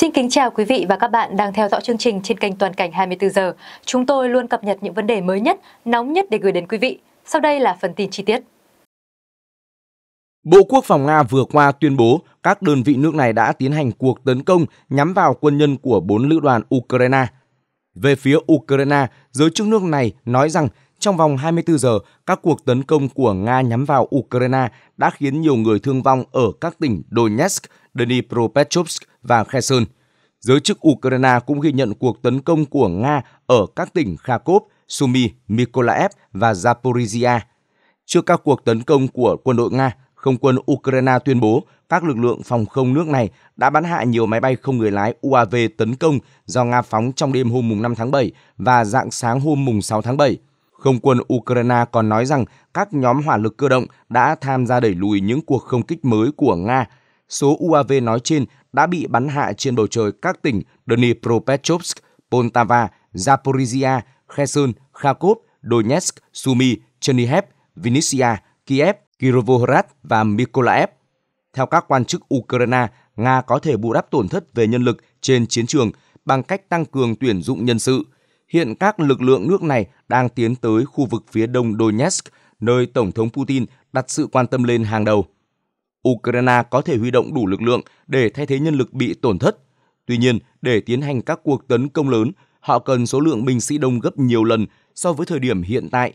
Xin kính chào quý vị và các bạn đang theo dõi chương trình trên kênh Toàn cảnh 24 giờ. Chúng tôi luôn cập nhật những vấn đề mới nhất, nóng nhất để gửi đến quý vị. Sau đây là phần tin chi tiết. Bộ Quốc phòng Nga vừa qua tuyên bố các đơn vị nước này đã tiến hành cuộc tấn công nhắm vào quân nhân của bốn lữ đoàn Ukraine. Về phía Ukraine, giới chức nước này nói rằng trong vòng 24 giờ, các cuộc tấn công của Nga nhắm vào Ukraine đã khiến nhiều người thương vong ở các tỉnh Donetsk, Dnipropetrovsk và Kherson. Giới chức Ukraine cũng ghi nhận cuộc tấn công của Nga ở các tỉnh Kharkov, Sumy, Mykolaiv và Zaporizhia. Trước các cuộc tấn công của quân đội Nga, không quân Ukraine tuyên bố các lực lượng phòng không nước này đã bắn hạ nhiều máy bay không người lái UAV tấn công do Nga phóng trong đêm hôm 5 tháng 7 và dạng sáng hôm 6 tháng 7. Không quân Ukraine còn nói rằng các nhóm hỏa lực cơ động đã tham gia đẩy lùi những cuộc không kích mới của Nga. Số UAV nói trên đã bị bắn hạ trên bầu trời các tỉnh Dnipropetrovsk, Poltava, Zaporizhia, Kherson, Kharkov, Donetsk, Sumy, Chernihiv, Vinnytsia, Kiev, Kirovohrad và Mykolaiv. Theo các quan chức Ukraine, Nga có thể bù đắp tổn thất về nhân lực trên chiến trường bằng cách tăng cường tuyển dụng nhân sự – hiện các lực lượng nước này đang tiến tới khu vực phía đông Donetsk, nơi Tổng thống Putin đặt sự quan tâm lên hàng đầu. Ukraine có thể huy động đủ lực lượng để thay thế nhân lực bị tổn thất. Tuy nhiên, để tiến hành các cuộc tấn công lớn, họ cần số lượng binh sĩ đông gấp nhiều lần so với thời điểm hiện tại.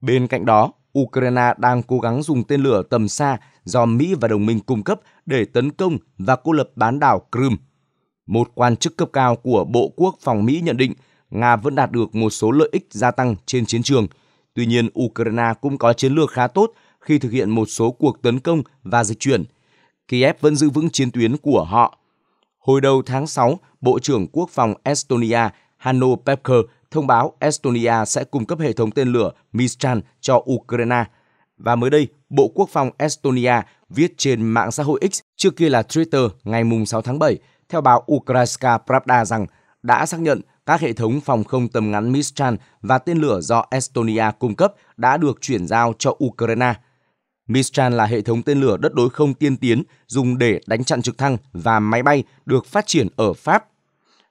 Bên cạnh đó, Ukraine đang cố gắng dùng tên lửa tầm xa do Mỹ và đồng minh cung cấp để tấn công và cô lập bán đảo Crimea. Một quan chức cấp cao của Bộ Quốc phòng Mỹ nhận định – Nga vẫn đạt được một số lợi ích gia tăng trên chiến trường. Tuy nhiên, Ukraine cũng có chiến lược khá tốt khi thực hiện một số cuộc tấn công và dịch chuyển. Kiev vẫn giữ vững chiến tuyến của họ. Hồi đầu tháng 6, Bộ trưởng Quốc phòng Estonia Hanno Pevker thông báo Estonia sẽ cung cấp hệ thống tên lửa Mistral cho Ukraine. Và mới đây, Bộ Quốc phòng Estonia viết trên mạng xã hội X, trước kia là Twitter, ngày 6 tháng 7, theo báo Ukrainska Pravda rằng đã xác nhận các hệ thống phòng không tầm ngắn Mistral và tên lửa do Estonia cung cấp đã được chuyển giao cho Ukraine. Mistral là hệ thống tên lửa đất đối không tiên tiến dùng để đánh chặn trực thăng và máy bay được phát triển ở Pháp.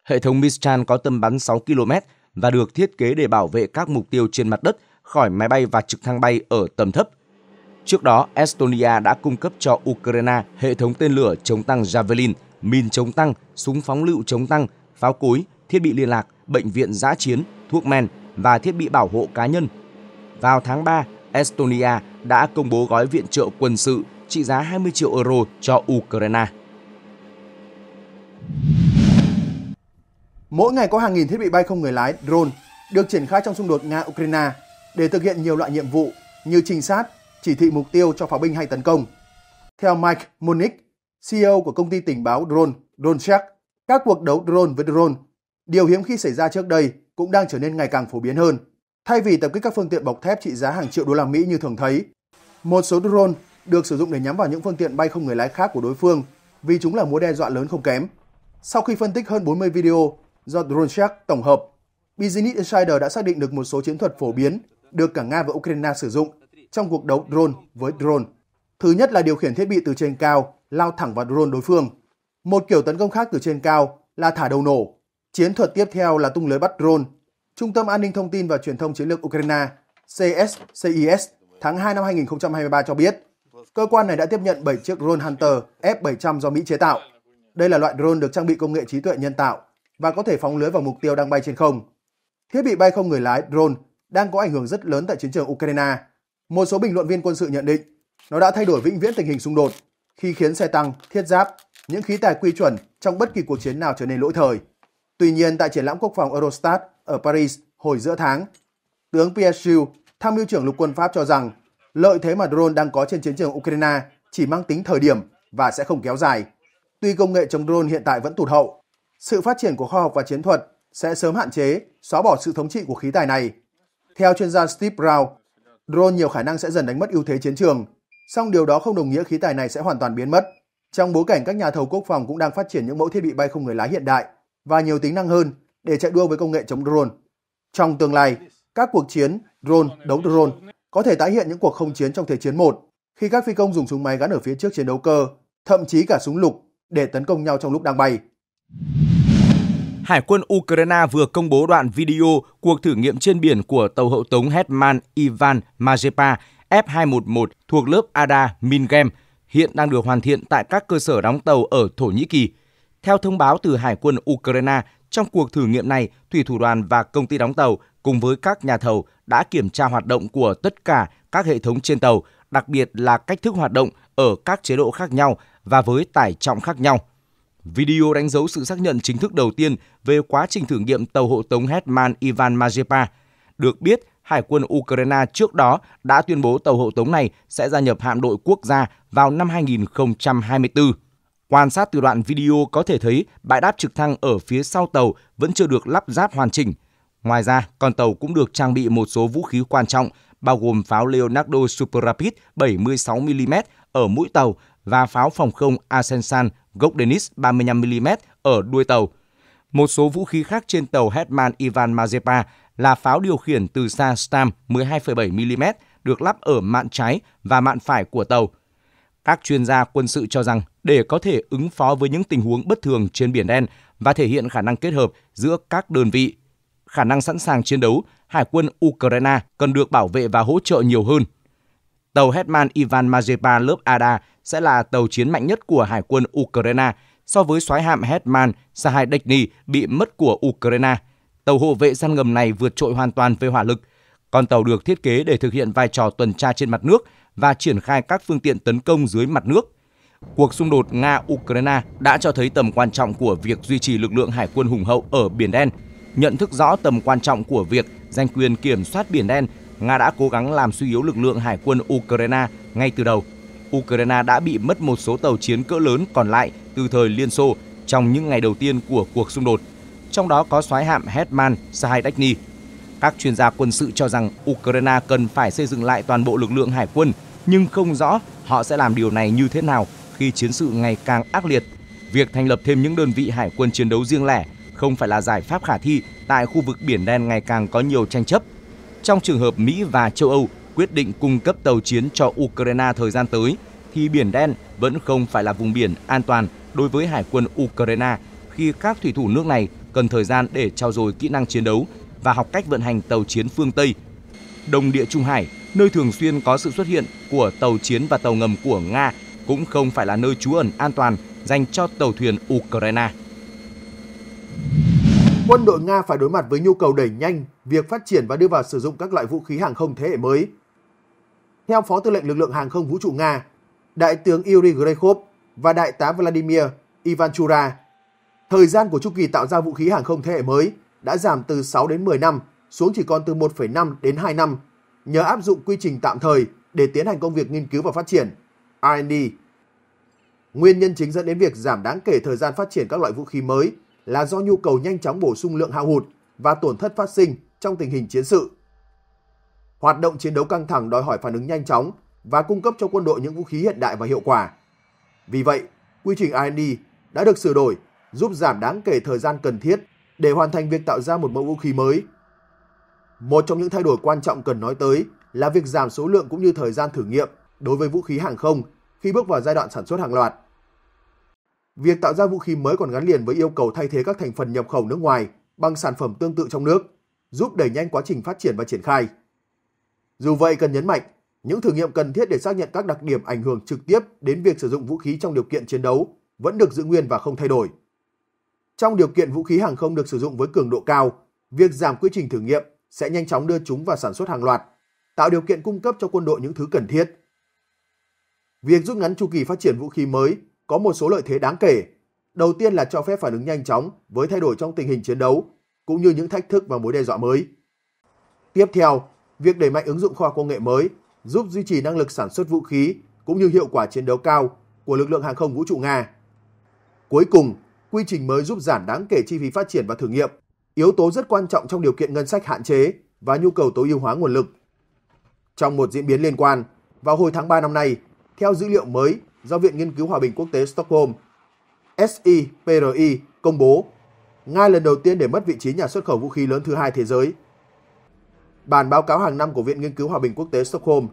Hệ thống Mistral có tầm bắn 6 km và được thiết kế để bảo vệ các mục tiêu trên mặt đất khỏi máy bay và trực thăng bay ở tầm thấp. Trước đó, Estonia đã cung cấp cho Ukraine hệ thống tên lửa chống tăng Javelin, mìn chống tăng, súng phóng lựu chống tăng, pháo cối thiết bị liên lạc, bệnh viện giã chiến, thuốc men và thiết bị bảo hộ cá nhân. Vào tháng 3, Estonia đã công bố gói viện trợ quân sự trị giá 20 triệu euro cho Ukraine. Mỗi ngày có hàng nghìn thiết bị bay không người lái drone được triển khai trong xung đột Nga-Ukraine để thực hiện nhiều loại nhiệm vụ như trinh sát, chỉ thị mục tiêu cho pháo binh hay tấn công. Theo Mike Monick, CEO của công ty tình báo drone DroneCheck, các cuộc đấu drone với drone điều hiếm khi xảy ra trước đây cũng đang trở nên ngày càng phổ biến hơn. Thay vì tập kích các phương tiện bọc thép trị giá hàng triệu đô la Mỹ như thường thấy, một số drone được sử dụng để nhắm vào những phương tiện bay không người lái khác của đối phương vì chúng là mối đe dọa lớn không kém. Sau khi phân tích hơn 40 video do Drone Shark tổng hợp, Business Insider đã xác định được một số chiến thuật phổ biến được cả Nga và Ukraine sử dụng trong cuộc đấu drone với drone. Thứ nhất là điều khiển thiết bị từ trên cao lao thẳng vào drone đối phương. Một kiểu tấn công khác từ trên cao là thả đầu nổ Chiến thuật tiếp theo là tung lưới bắt drone. Trung tâm An ninh Thông tin và Truyền thông Chiến lược Ukraine CSCIS tháng 2 năm 2023 cho biết, cơ quan này đã tiếp nhận 7 chiếc drone Hunter F-700 do Mỹ chế tạo. Đây là loại drone được trang bị công nghệ trí tuệ nhân tạo và có thể phóng lưới vào mục tiêu đang bay trên không. Thiết bị bay không người lái drone đang có ảnh hưởng rất lớn tại chiến trường Ukraine. Một số bình luận viên quân sự nhận định nó đã thay đổi vĩnh viễn tình hình xung đột khi khiến xe tăng, thiết giáp, những khí tài quy chuẩn trong bất kỳ cuộc chiến nào trở nên lỗi thời. Tuy nhiên, tại triển lãm quốc phòng Eurostat ở Paris hồi giữa tháng, tướng Pierre Schill, tham mưu trưởng lục quân Pháp cho rằng lợi thế mà drone đang có trên chiến trường Ukraine chỉ mang tính thời điểm và sẽ không kéo dài. Tuy công nghệ chống drone hiện tại vẫn tụt hậu, sự phát triển của khoa học và chiến thuật sẽ sớm hạn chế, xóa bỏ sự thống trị của khí tài này. Theo chuyên gia Steve Brown, drone nhiều khả năng sẽ dần đánh mất ưu thế chiến trường, song điều đó không đồng nghĩa khí tài này sẽ hoàn toàn biến mất. Trong bối cảnh các nhà thầu quốc phòng cũng đang phát triển những mẫu thiết bị bay không người lái hiện đại và nhiều tính năng hơn để chạy đua với công nghệ chống drone. Trong tương lai, các cuộc chiến drone đấu drone có thể tái hiện những cuộc không chiến trong Thế chiến 1 khi các phi công dùng súng máy gắn ở phía trước chiến đấu cơ, thậm chí cả súng lục để tấn công nhau trong lúc đang bay. Hải quân Ukraine vừa công bố đoạn video cuộc thử nghiệm trên biển của tàu hậu tống Hetman Ivan Mazepa F211 thuộc lớp Ada Mingem hiện đang được hoàn thiện tại các cơ sở đóng tàu ở Thổ Nhĩ Kỳ. Theo thông báo từ Hải quân Ukraine, trong cuộc thử nghiệm này, thủy thủ đoàn và công ty đóng tàu cùng với các nhà thầu đã kiểm tra hoạt động của tất cả các hệ thống trên tàu, đặc biệt là cách thức hoạt động ở các chế độ khác nhau và với tải trọng khác nhau. Video đánh dấu sự xác nhận chính thức đầu tiên về quá trình thử nghiệm tàu hộ tống Hetman Ivan Mazepa. Được biết, Hải quân Ukraine trước đó đã tuyên bố tàu hộ tống này sẽ gia nhập hạm đội quốc gia vào năm 2024. Quan sát từ đoạn video có thể thấy bãi đáp trực thăng ở phía sau tàu vẫn chưa được lắp ráp hoàn chỉnh. Ngoài ra, con tàu cũng được trang bị một số vũ khí quan trọng, bao gồm pháo Leonardo Super Rapid 76mm ở mũi tàu và pháo phòng không Asensan Gokdenis 35mm ở đuôi tàu. Một số vũ khí khác trên tàu Hetman Ivan Mazepa là pháo điều khiển từ xa Stam 12,7mm được lắp ở mạn trái và mạn phải của tàu – các chuyên gia quân sự cho rằng để có thể ứng phó với những tình huống bất thường trên Biển Đen và thể hiện khả năng kết hợp giữa các đơn vị, khả năng sẵn sàng chiến đấu, Hải quân Ukraine cần được bảo vệ và hỗ trợ nhiều hơn. Tàu Hetman Ivan Mazepa lớp Ada sẽ là tàu chiến mạnh nhất của Hải quân Ukraine so với soái hạm Hetman Sahadechny bị mất của Ukraine. Tàu hộ vệ săn ngầm này vượt trội hoàn toàn về hỏa lực. Con tàu được thiết kế để thực hiện vai trò tuần tra trên mặt nước và triển khai các phương tiện tấn công dưới mặt nước. Cuộc xung đột Nga-Ukraine đã cho thấy tầm quan trọng của việc duy trì lực lượng hải quân hùng hậu ở Biển Đen. Nhận thức rõ tầm quan trọng của việc giành quyền kiểm soát Biển Đen, Nga đã cố gắng làm suy yếu lực lượng hải quân Ukraine ngay từ đầu. Ukraine đã bị mất một số tàu chiến cỡ lớn còn lại từ thời Liên Xô trong những ngày đầu tiên của cuộc xung đột, trong đó có soái hạm Hetman Sahaidachny. Các chuyên gia quân sự cho rằng Ukraine cần phải xây dựng lại toàn bộ lực lượng hải quân – nhưng không rõ họ sẽ làm điều này như thế nào khi chiến sự ngày càng ác liệt. Việc thành lập thêm những đơn vị hải quân chiến đấu riêng lẻ không phải là giải pháp khả thi tại khu vực Biển Đen ngày càng có nhiều tranh chấp. Trong trường hợp Mỹ và châu Âu quyết định cung cấp tàu chiến cho Ukraine thời gian tới, thì Biển Đen vẫn không phải là vùng biển an toàn đối với hải quân Ukraine khi các thủy thủ nước này cần thời gian để trao dồi kỹ năng chiến đấu và học cách vận hành tàu chiến phương Tây. Đồng địa Trung Hải nơi thường xuyên có sự xuất hiện của tàu chiến và tàu ngầm của Nga cũng không phải là nơi trú ẩn an toàn dành cho tàu thuyền Ukraine. Quân đội Nga phải đối mặt với nhu cầu đẩy nhanh việc phát triển và đưa vào sử dụng các loại vũ khí hàng không thế hệ mới. Theo Phó Tư lệnh Lực lượng Hàng không Vũ trụ Nga, Đại tướng Yuri Grekhov và Đại tá Vladimir Ivanchura, thời gian của chu kỳ tạo ra vũ khí hàng không thế hệ mới đã giảm từ 6 đến 10 năm xuống chỉ còn từ 1,5 đến 2 năm nhờ áp dụng quy trình tạm thời để tiến hành công việc nghiên cứu và phát triển, R&D. Nguyên nhân chính dẫn đến việc giảm đáng kể thời gian phát triển các loại vũ khí mới là do nhu cầu nhanh chóng bổ sung lượng hao hụt và tổn thất phát sinh trong tình hình chiến sự. Hoạt động chiến đấu căng thẳng đòi hỏi phản ứng nhanh chóng và cung cấp cho quân đội những vũ khí hiện đại và hiệu quả. Vì vậy, quy trình R&D đã được sửa đổi, giúp giảm đáng kể thời gian cần thiết để hoàn thành việc tạo ra một mẫu vũ khí mới một trong những thay đổi quan trọng cần nói tới là việc giảm số lượng cũng như thời gian thử nghiệm đối với vũ khí hàng không khi bước vào giai đoạn sản xuất hàng loạt. Việc tạo ra vũ khí mới còn gắn liền với yêu cầu thay thế các thành phần nhập khẩu nước ngoài bằng sản phẩm tương tự trong nước, giúp đẩy nhanh quá trình phát triển và triển khai. Dù vậy cần nhấn mạnh, những thử nghiệm cần thiết để xác nhận các đặc điểm ảnh hưởng trực tiếp đến việc sử dụng vũ khí trong điều kiện chiến đấu vẫn được giữ nguyên và không thay đổi. Trong điều kiện vũ khí hàng không được sử dụng với cường độ cao, việc giảm quy trình thử nghiệm sẽ nhanh chóng đưa chúng vào sản xuất hàng loạt, tạo điều kiện cung cấp cho quân đội những thứ cần thiết. Việc rút ngắn chu kỳ phát triển vũ khí mới có một số lợi thế đáng kể. Đầu tiên là cho phép phản ứng nhanh chóng với thay đổi trong tình hình chiến đấu, cũng như những thách thức và mối đe dọa mới. Tiếp theo, việc đẩy mạnh ứng dụng khoa công nghệ mới giúp duy trì năng lực sản xuất vũ khí cũng như hiệu quả chiến đấu cao của lực lượng hàng không vũ trụ Nga. Cuối cùng, quy trình mới giúp giảm đáng kể chi phí phát triển và thử nghiệm yếu tố rất quan trọng trong điều kiện ngân sách hạn chế và nhu cầu tối ưu hóa nguồn lực. Trong một diễn biến liên quan, vào hồi tháng 3 năm nay, theo dữ liệu mới do Viện Nghiên cứu Hòa bình Quốc tế Stockholm, SIPRI công bố, Nga lần đầu tiên để mất vị trí nhà xuất khẩu vũ khí lớn thứ hai thế giới. Bản báo cáo hàng năm của Viện Nghiên cứu Hòa bình Quốc tế Stockholm,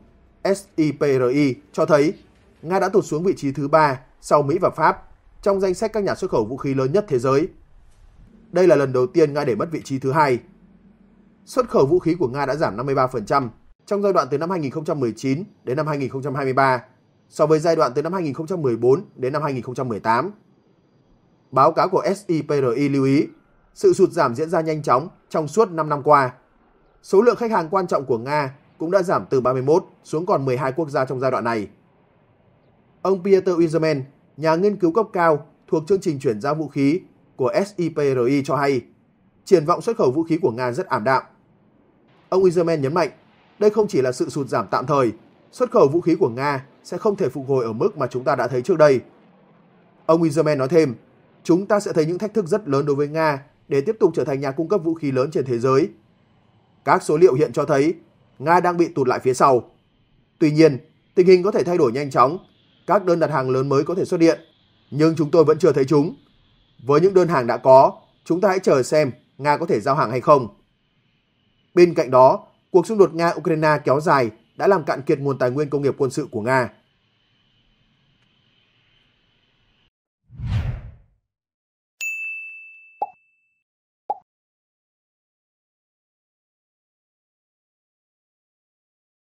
SIPRI cho thấy Nga đã tụt xuống vị trí thứ ba sau Mỹ và Pháp trong danh sách các nhà xuất khẩu vũ khí lớn nhất thế giới – đây là lần đầu tiên Nga để mất vị trí thứ hai. Xuất khẩu vũ khí của Nga đã giảm 53% trong giai đoạn từ năm 2019 đến năm 2023 so với giai đoạn từ năm 2014 đến năm 2018. Báo cáo của SIPRI lưu ý, sự sụt giảm diễn ra nhanh chóng trong suốt 5 năm qua. Số lượng khách hàng quan trọng của Nga cũng đã giảm từ 31 xuống còn 12 quốc gia trong giai đoạn này. Ông Peter Wiesmann, nhà nghiên cứu cấp cao thuộc chương trình chuyển giao vũ khí của SIPRI cho hay triển vọng xuất khẩu vũ khí của Nga rất ảm đạm. Ông Izerman nhấn mạnh, đây không chỉ là sự sụt giảm tạm thời, xuất khẩu vũ khí của Nga sẽ không thể phục hồi ở mức mà chúng ta đã thấy trước đây. Ông Izerman nói thêm, chúng ta sẽ thấy những thách thức rất lớn đối với Nga để tiếp tục trở thành nhà cung cấp vũ khí lớn trên thế giới. Các số liệu hiện cho thấy Nga đang bị tụt lại phía sau. Tuy nhiên, tình hình có thể thay đổi nhanh chóng, các đơn đặt hàng lớn mới có thể xuất hiện, nhưng chúng tôi vẫn chưa thấy chúng. Với những đơn hàng đã có, chúng ta hãy chờ xem Nga có thể giao hàng hay không. Bên cạnh đó, cuộc xung đột Nga-Ukraine kéo dài đã làm cạn kiệt nguồn tài nguyên công nghiệp quân sự của Nga.